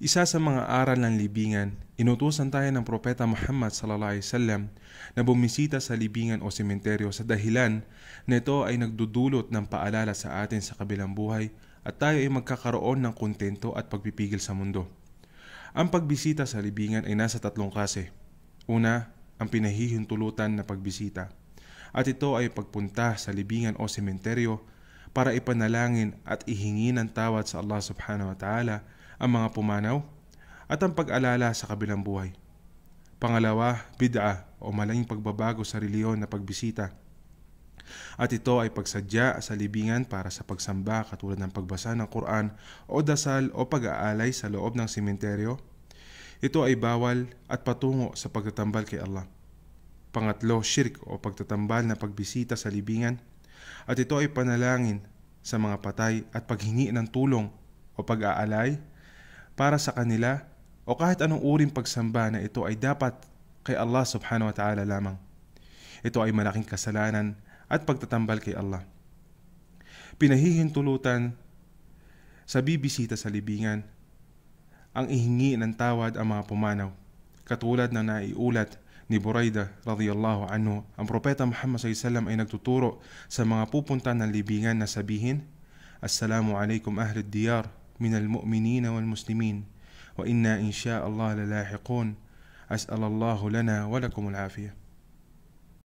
Isa sa mga aral ng libingan, inutusan tayo ng Propeta Muhammad sallallahu alaihi wasallam na bumisita sa libingan o sementeryo sa dahilan na ito ay nagdudulot ng paalala sa atin sa kabilang buhay at tayo ay magkakaroon ng kontento at pagpipigil sa mundo. Ang pagbisita sa libingan ay nasa tatlong klase. Una, ang pinahihintulutan na pagbisita. At ito ay pagpunta sa libingan o sementeryo para ipanalangin at ihingi ng tawad sa Allah subhanahu wa ta'ala ang mga pumanaw at ang pag-alala sa kabilang buhay. Pangalawa, bid'a o malaking pagbabago sa reliyon na pagbisita. At ito ay pagsadya sa libingan para sa pagsamba katulad ng pagbasa ng Quran o dasal o pag-aalay sa loob ng simenteryo. Ito ay bawal at patungo sa pagtatambal kay Allah. Pangatlo, shirk o pagtatambal na pagbisita sa libingan. At ito ay panalangin sa mga patay at paghingi ng tulong o pag-aalay para sa kanila o kahit anong uring pagsamba na ito ay dapat kay Allah subhanahu wa ta'ala lamang. Ito ay malaking kasalanan at pagtatambal kay Allah. Pinahihintulutan sa bibisita sa libingan ang ihingi ng tawad ang mga pumanaw katulad na naiulat ni Buraida radhiyallahu anhu, ang propeta Muhammad sallallahu ay nagtuturo sa mga pupunta ng libingan na sabihin, Assalamu alaikum ahlid diyar من المؤمنين والمسلمين وإنا إن شاء الله للاحقون أسأل الله لنا ولكم العافية